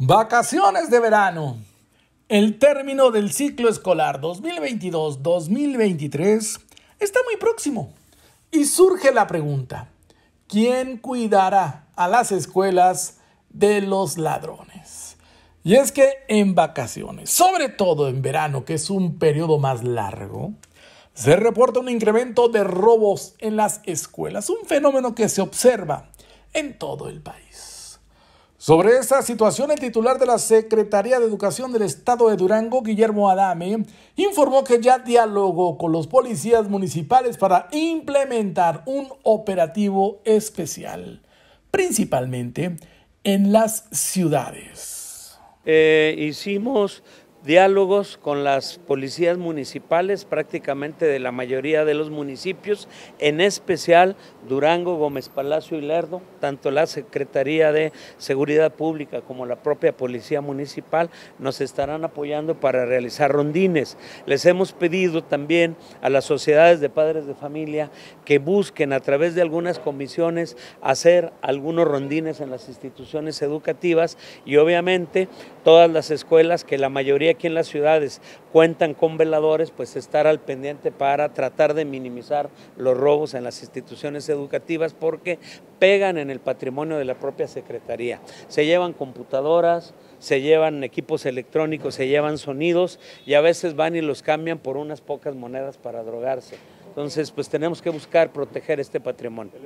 Vacaciones de verano. El término del ciclo escolar 2022-2023 está muy próximo y surge la pregunta, ¿quién cuidará a las escuelas de los ladrones? Y es que en vacaciones, sobre todo en verano, que es un periodo más largo, se reporta un incremento de robos en las escuelas, un fenómeno que se observa en todo el país. Sobre esa situación, el titular de la Secretaría de Educación del Estado de Durango, Guillermo Adame, informó que ya dialogó con los policías municipales para implementar un operativo especial, principalmente en las ciudades. Eh, hicimos diálogos con las policías municipales prácticamente de la mayoría de los municipios, en especial Durango, Gómez Palacio y Lerdo, tanto la Secretaría de Seguridad Pública como la propia Policía Municipal nos estarán apoyando para realizar rondines. Les hemos pedido también a las sociedades de padres de familia que busquen a través de algunas comisiones hacer algunos rondines en las instituciones educativas y obviamente todas las escuelas que la mayoría aquí en las ciudades cuentan con veladores, pues estar al pendiente para tratar de minimizar los robos en las instituciones educativas porque pegan en el patrimonio de la propia Secretaría. Se llevan computadoras, se llevan equipos electrónicos, se llevan sonidos y a veces van y los cambian por unas pocas monedas para drogarse. Entonces, pues tenemos que buscar proteger este patrimonio.